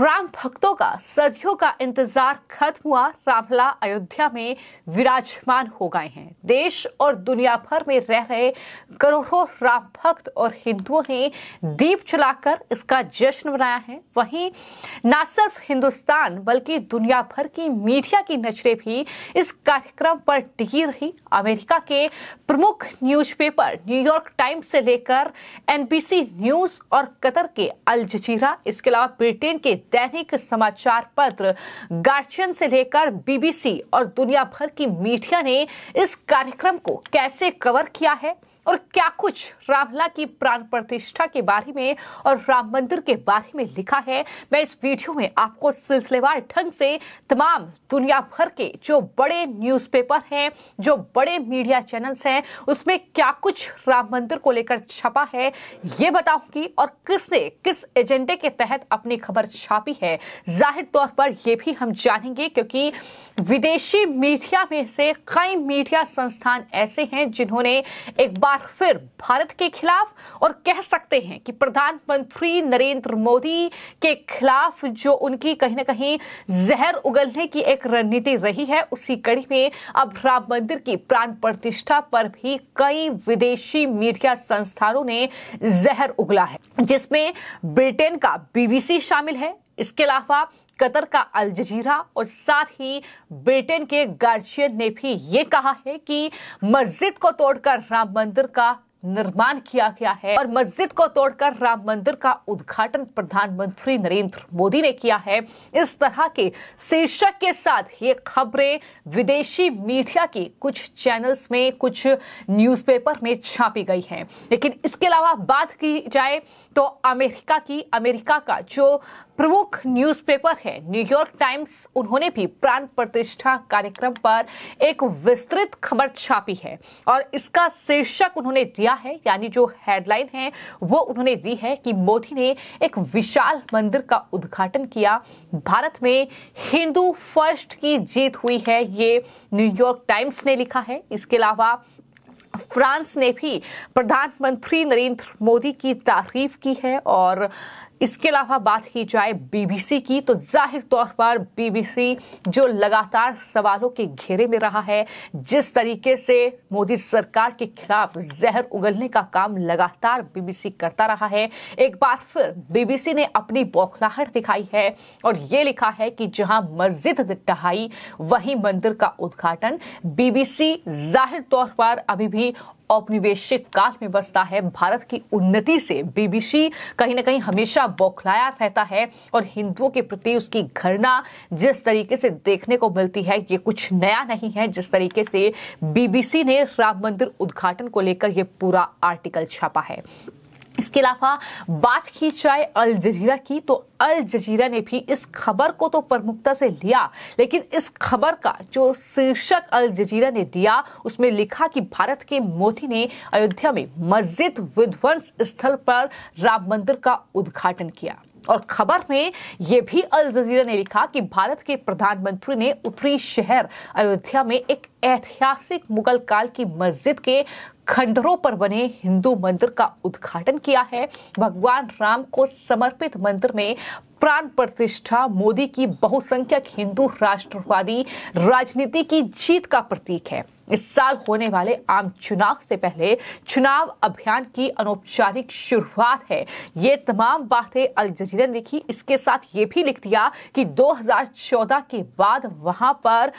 राम भक्तों का सदियों का इंतजार खत्म हुआ रामला अयोध्या में विराजमान हो गए हैं देश और दुनिया भर में रह रहे करोड़ों राम भक्त और हिंदुओं ने दीप जलाकर इसका जश्न मनाया है वहीं न सिर्फ हिंदुस्तान बल्कि दुनिया भर की मीडिया की नजरें भी इस कार्यक्रम पर टिकी रही अमेरिका के प्रमुख न्यूज़पेपर न्यूयॉर्क टाइम्स से लेकर एनबीसी न्यूज और कतर के अल जजीरा इसके अलावा ब्रिटेन के दैनिक समाचार पत्र गार्जियन से लेकर बीबीसी और दुनिया भर की मीडिया ने इस कार्यक्रम को कैसे कवर किया है और क्या कुछ रामला की प्राण प्रतिष्ठा के बारे में और राम मंदिर के बारे में लिखा है मैं इस वीडियो में आपको सिलसिलेवार ढंग से तमाम दुनिया भर के जो बड़े न्यूज़पेपर हैं जो बड़े मीडिया चैनल्स हैं उसमें क्या कुछ राम मंदिर को लेकर छपा है ये बताऊंगी और किसने किस एजेंडे के तहत अपनी खबर छापी है जाहिर तौर पर यह भी हम जानेंगे क्योंकि विदेशी मीडिया में से कई मीडिया संस्थान ऐसे हैं जिन्होंने एक बार बार फिर भारत के खिलाफ और कह सकते हैं कि प्रधानमंत्री नरेंद्र मोदी के खिलाफ जो उनकी कहीं ना कहीं जहर उगलने की एक रणनीति रही है उसी कड़ी में अब राम मंदिर की प्राण प्रतिष्ठा पर भी कई विदेशी मीडिया संस्थानों ने जहर उगला है जिसमें ब्रिटेन का बीबीसी शामिल है इसके अलावा कतर का अल जजीरा और साथ ही ब्रिटेन के गार्जियन ने भी ये कहा है कि मस्जिद को तोड़कर राम मंदिर का निर्माण किया गया है और मस्जिद को तोड़कर राम मंदिर का उद्घाटन प्रधानमंत्री नरेंद्र मोदी ने किया है इस तरह के शीर्षक के साथ ये खबरें विदेशी मीडिया के कुछ चैनल्स में कुछ न्यूज़पेपर में छापी गई हैं लेकिन इसके अलावा बात की जाए तो अमेरिका की अमेरिका का जो प्रमुख न्यूज़पेपर है न्यूयॉर्क टाइम्स उन्होंने भी प्राण प्रतिष्ठा कार्यक्रम पर एक विस्तृत खबर छापी है और इसका शीर्षक उन्होंने दिया है यानी जो हेडलाइन है वो उन्होंने दी है कि मोदी ने एक विशाल मंदिर का उद्घाटन किया भारत में हिंदू फर्स्ट की जीत हुई है ये न्यूयॉर्क टाइम्स ने लिखा है इसके अलावा फ्रांस ने भी प्रधानमंत्री नरेंद्र मोदी की तारीफ की है और इसके अलावा बात की जाए बीबीसी की तो जाहिर तौर पर बीबीसी जो लगातार सवालों के घेरे में रहा है जिस तरीके से मोदी सरकार के खिलाफ जहर उगलने का काम लगातार बीबीसी करता रहा है एक बार फिर बीबीसी ने अपनी बौखलाहट दिखाई है और ये लिखा है कि जहां मस्जिद ढहाई वहीं मंदिर का उद्घाटन बीबीसी जाहिर तौर पर अभी भी औपनिवेशिक काल में बसता है भारत की उन्नति से बीबीसी कहीं ना कहीं हमेशा बौखलाया रहता है और हिंदुओं के प्रति उसकी घृणा जिस तरीके से देखने को मिलती है ये कुछ नया नहीं है जिस तरीके से बीबीसी ने राम मंदिर उद्घाटन को लेकर यह पूरा आर्टिकल छापा है इसके अलावा बात की जाए अल जजीरा की तो अल जजीरा ने भी इस खबर को तो प्रमुखता से लिया लेकिन इस खबर का जो शीर्षक अल जजीरा ने दिया उसमें लिखा कि भारत के मोदी ने अयोध्या में मस्जिद विध्वंस स्थल पर राम मंदिर का उद्घाटन किया और खबर में यह भी अल जजीरा ने लिखा कि भारत के प्रधानमंत्री ने उत्तरी शहर अयोध्या में एक ऐतिहासिक मुगल काल की मस्जिद के खंडरों पर बने हिंदू मंदिर का उद्घाटन किया है भगवान राम को समर्पित मंदिर में प्राण प्रतिष्ठा मोदी की बहुसंख्यक हिंदू राष्ट्रवादी राजनीति की जीत का प्रतीक है इस साल होने वाले आम चुनाव से पहले चुनाव अभियान की अनौपचारिक शुरुआत है ये तमाम बातें अल जजीरा ने लिखी इसके साथ ये भी लिख दिया कि 2014 के बाद वहां पर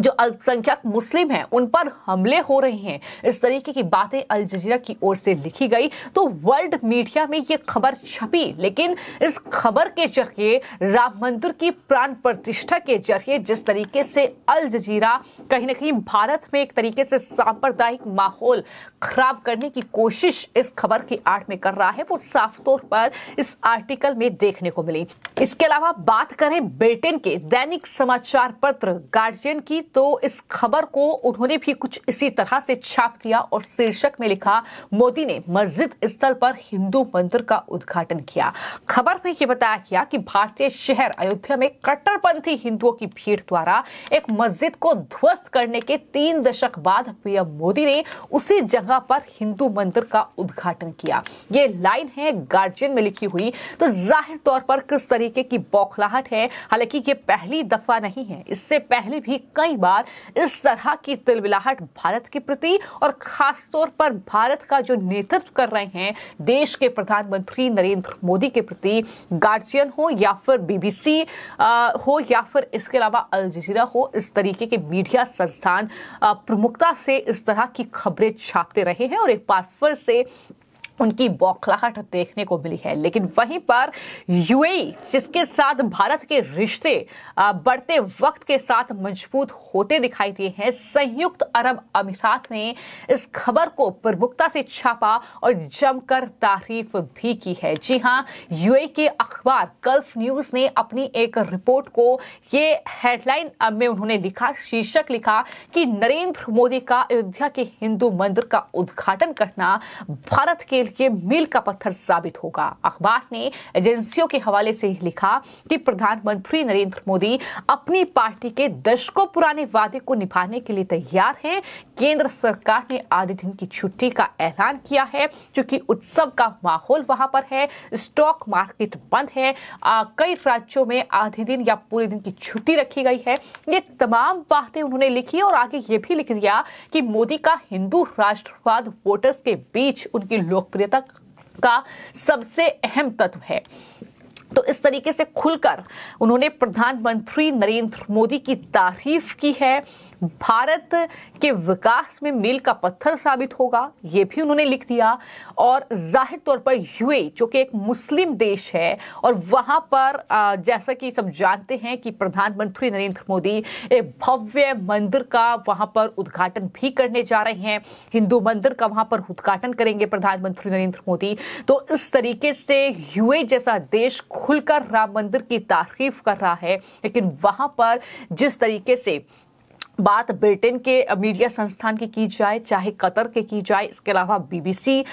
जो अल्पसंख्यक मुस्लिम हैं उन पर हमले हो रहे हैं इस तरीके की बातें अल जजीरा की ओर से लिखी गई तो वर्ल्ड मीडिया में ये खबर छपी लेकिन इस खबर के जरिए राम मंदिर की प्राण प्रतिष्ठा के जरिए जिस तरीके से अल जजीरा कहीं ना कहीं भारत में एक तरीके से सांप्रदायिक माहौल खराब करने की कोशिश इस खबर की आड़ में कर रहा है वो साफ तौर पर इस आर्टिकल में देखने को मिली इसके अलावा बात करें ब्रिटेन के दैनिक समाचार पत्र गार्जियन की तो इस खबर को उन्होंने भी कुछ इसी तरह से छाप दिया और शीर्षक में लिखा मोदी ने मस्जिद स्थल पर हिंदू मंदिर का उद्घाटन किया खबर में यह बताया गया कि भारतीय शहर अयोध्या में कट्टरपंथी हिंदुओं की भीड़ द्वारा एक मस्जिद को ध्वस्त करने के तीन दशक बाद पीएम मोदी ने उसी जगह पर हिंदू मंदिर का उद्घाटन किया ये लाइन है गार्जियन में लिखी हुई तो जाहिर तौर पर किस तरीके की बौखलाहट है हालांकि ये पहली दफा नहीं है इससे पहले भी कई कई बार इस तरह की तिलबिलाहट भारत के प्रति और खासतौर पर भारत का जो नेतृत्व कर रहे हैं देश के प्रधानमंत्री नरेंद्र मोदी के प्रति गार्जियन हो या फिर बीबीसी हो या फिर इसके अलावा अल जजीरा हो इस तरीके के मीडिया संस्थान प्रमुखता से इस तरह की खबरें छापते रहे हैं और एक बार फिर से उनकी बौखलाहट देखने को मिली है लेकिन वहीं पर यूएई जिसके साथ भारत के रिश्ते बढ़ते वक्त के साथ मजबूत होते दिखाई दिए हैं संयुक्त अरब अमीरात ने इस खबर को प्रमुखता से छापा और जमकर तारीफ भी की है जी हाँ यूएई के अखबार गल्फ न्यूज ने अपनी एक रिपोर्ट को ये हेडलाइन में उन्होंने लिखा शीर्षक लिखा कि नरेंद्र मोदी का अयोध्या के हिंदू मंदिर का उद्घाटन करना भारत के लिए मील का पत्थर साबित होगा अखबार ने एजेंसियों के हवाले से लिखा कि प्रधानमंत्री नरेंद्र मोदी अपनी पार्टी के दशकों पुराने वादे को निभाने के लिए तैयार हैं केंद्र सरकार ने आधे दिन की छुट्टी का ऐलान किया है क्योंकि उत्सव का माहौल वहां पर है स्टॉक मार्केट बंद है आ, कई राज्यों में आधे दिन या पूरे दिन की छुट्टी रखी गई है ये तमाम बातें उन्होंने लिखी और आगे ये भी लिख दिया कि मोदी का हिंदू राष्ट्रवाद वोटर्स के बीच उनकी लोकप्रिय लोकप्रियता का सबसे अहम तत्व है तो इस तरीके से खुलकर उन्होंने प्रधानमंत्री नरेंद्र मोदी की तारीफ की है भारत के विकास में मील का पत्थर साबित होगा यह भी उन्होंने लिख दिया और जाहिर तौर पर यूए जो कि एक मुस्लिम देश है और वहां पर जैसा कि सब जानते हैं कि प्रधानमंत्री नरेंद्र मोदी एक भव्य मंदिर का वहां पर उद्घाटन भी करने जा रहे हैं हिंदू मंदिर का वहां पर उद्घाटन करेंगे प्रधानमंत्री नरेंद्र मोदी तो इस तरीके से यूए जैसा देश खुलकर राम मंदिर की तारीफ कर रहा है लेकिन वहां पर जिस तरीके से बात ब्रिटेन के मीडिया संस्थान की की जाए चाहे कतर के की जाए इसके अलावा बीबीसी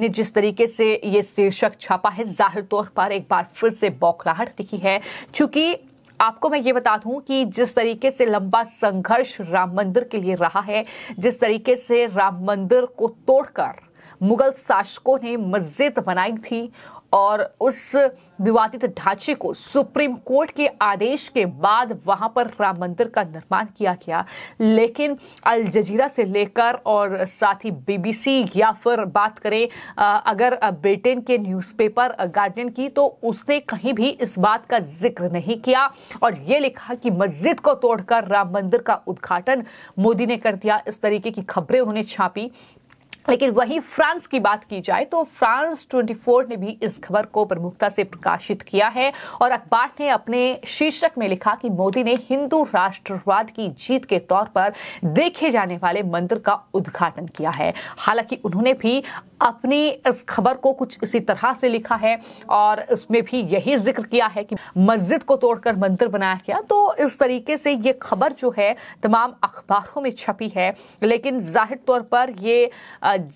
ने जिस तरीके से ये शीर्षक छापा है जाहिर तौर पर एक बार फिर से बौखलाहट दिखी है चूंकि आपको मैं ये बता दूं कि जिस तरीके से लंबा संघर्ष राम मंदिर के लिए रहा है जिस तरीके से राम मंदिर को तोड़कर मुगल शासकों ने मस्जिद बनाई थी और उस विवादित ढांचे को सुप्रीम कोर्ट के आदेश के बाद वहां पर राम मंदिर का निर्माण किया गया लेकिन अल जजीरा से लेकर और साथ ही बीबीसी या फिर बात करें अगर ब्रिटेन के न्यूज़पेपर गार्डियन की तो उसने कहीं भी इस बात का जिक्र नहीं किया और ये लिखा कि मस्जिद को तोड़कर राम मंदिर का उद्घाटन मोदी ने कर दिया इस तरीके की खबरें उन्होंने छापी लेकिन वहीं फ्रांस की बात की जाए तो फ्रांस 24 ने भी इस खबर को प्रमुखता से प्रकाशित किया है और अखबार ने अपने शीर्षक में लिखा कि मोदी ने हिंदू राष्ट्रवाद की जीत के तौर पर देखे जाने वाले मंदिर का उद्घाटन किया है हालांकि उन्होंने भी अपनी इस खबर को कुछ इसी तरह से लिखा है और उसमें भी यही जिक्र किया है कि मस्जिद को तोड़कर मंदिर बनाया गया तो इस तरीके से ये खबर जो है तमाम अखबारों में छपी है लेकिन जाहिर तौर पर ये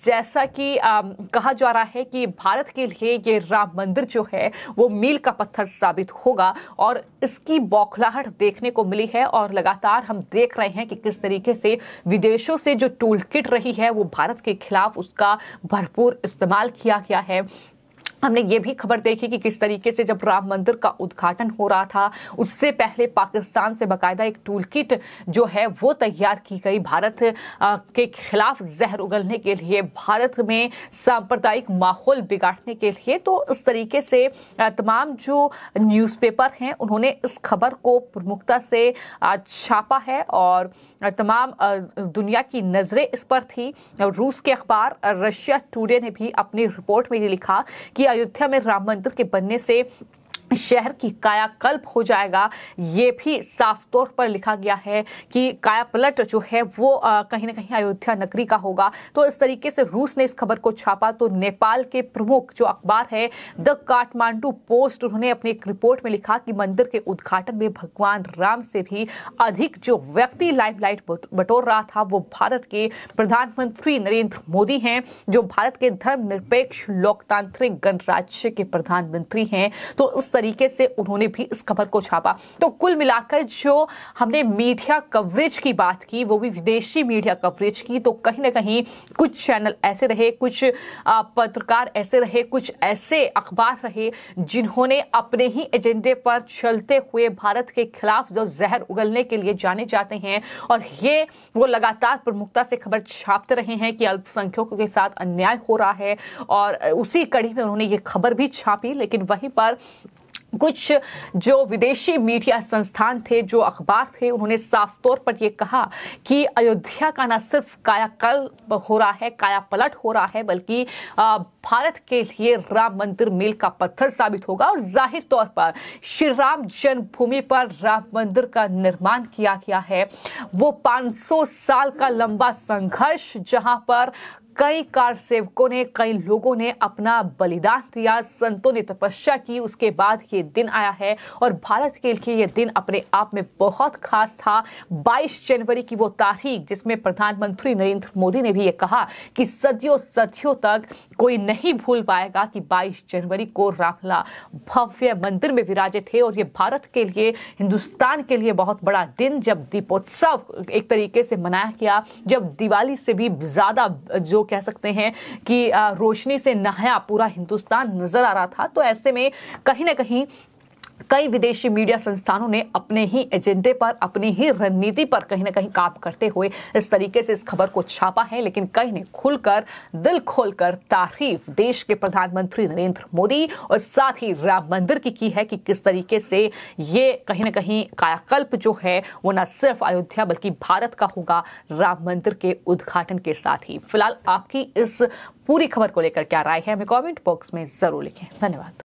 जैसा कि कहा जा रहा है कि भारत के लिए ये राम मंदिर जो है वो मील का पत्थर साबित होगा और इसकी बौखलाहट देखने को मिली है और लगातार हम देख रहे हैं कि किस तरीके से विदेशों से जो टूल किट रही है वो भारत के खिलाफ उसका भरपूर भरपूर इस्तेमाल किया गया है हमने ये भी खबर देखी कि किस तरीके से जब राम मंदिर का उद्घाटन हो रहा था उससे पहले पाकिस्तान से बकायदा एक टूल किट जो है वो तैयार की गई भारत के खिलाफ जहर उगलने के लिए भारत में सांप्रदायिक माहौल बिगाड़ने के लिए तो इस तरीके से तमाम जो न्यूज़पेपर हैं उन्होंने इस खबर को प्रमुखता से छापा है और तमाम दुनिया की नज़रें इस पर थी रूस के अखबार रशिया टूडे ने भी अपनी रिपोर्ट में ये लिखा कि कि अयोध्या में राम मंदिर के बनने से शहर की कायाकल्प हो जाएगा ये भी साफ तौर पर लिखा गया है कि कायापलट जो है वो कहीं ना कहीं अयोध्या नगरी का होगा तो इस तरीके से रूस ने इस खबर को छापा तो नेपाल के प्रमुख जो अखबार है द काठमांडू पोस्ट उन्होंने अपनी एक रिपोर्ट में लिखा कि मंदिर के उद्घाटन में भगवान राम से भी अधिक जो व्यक्ति लाइट बटोर रहा था वो भारत के प्रधानमंत्री नरेंद्र मोदी हैं जो भारत के धर्मनिरपेक्ष लोकतांत्रिक गणराज्य के प्रधानमंत्री हैं तो इस तरीके तरीके से उन्होंने भी इस खबर को छापा तो कुल मिलाकर जो हमने मीडिया कवरेज की बात की वो भी विदेशी मीडिया कवरेज की तो कहीं ना कहीं कुछ चैनल ऐसे रहे कुछ पत्रकार ऐसे रहे कुछ ऐसे अखबार रहे जिन्होंने अपने ही एजेंडे पर चलते हुए भारत के खिलाफ जो जहर उगलने के लिए जाने जाते हैं और ये वो लगातार प्रमुखता से खबर छापते रहे हैं कि अल्पसंख्यकों के साथ अन्याय हो रहा है और उसी कड़ी में उन्होंने ये खबर भी छापी लेकिन वहीं पर कुछ जो विदेशी मीडिया संस्थान थे जो अखबार थे उन्होंने साफ तौर पर यह कहा कि अयोध्या का ना सिर्फ कायाकल्प हो रहा है काया पलट हो रहा है बल्कि भारत के लिए राम मंदिर मील का पत्थर साबित होगा और जाहिर तौर पर श्री राम जन्मभूमि पर राम मंदिर का निर्माण किया गया है वो 500 साल का लंबा संघर्ष जहां पर कई कार सेवकों ने कई लोगों ने अपना बलिदान दिया संतों ने तपस्या की उसके बाद ये दिन आया है और भारत के लिए ये दिन अपने आप में बहुत खास था 22 जनवरी की वो तारीख जिसमें प्रधानमंत्री नरेंद्र मोदी ने भी ये कहा कि सदियों सदियों तक कोई नहीं भूल पाएगा कि 22 जनवरी को रामला भव्य मंदिर में विराजे थे और ये भारत के लिए हिंदुस्तान के लिए बहुत बड़ा दिन जब दीपोत्सव एक तरीके से मनाया गया जब दिवाली से भी ज़्यादा जो कह सकते हैं कि रोशनी से नहाया पूरा हिंदुस्तान नजर आ रहा था तो ऐसे में कहीं ना कहीं कई विदेशी मीडिया संस्थानों ने अपने ही एजेंडे पर अपनी ही रणनीति पर कहीं ना कहीं काम करते हुए इस तरीके से इस खबर को छापा है लेकिन कई ने खुलकर दिल खोलकर तारीफ देश के प्रधानमंत्री नरेंद्र मोदी और साथ ही राम मंदिर की की है कि किस तरीके से ये कहीं ना कहीं कायाकल्प जो है वो न सिर्फ अयोध्या बल्कि भारत का होगा राम मंदिर के उद्घाटन के साथ ही फिलहाल आपकी इस पूरी खबर को लेकर क्या राय है हमें कॉमेंट बॉक्स में जरूर लिखें धन्यवाद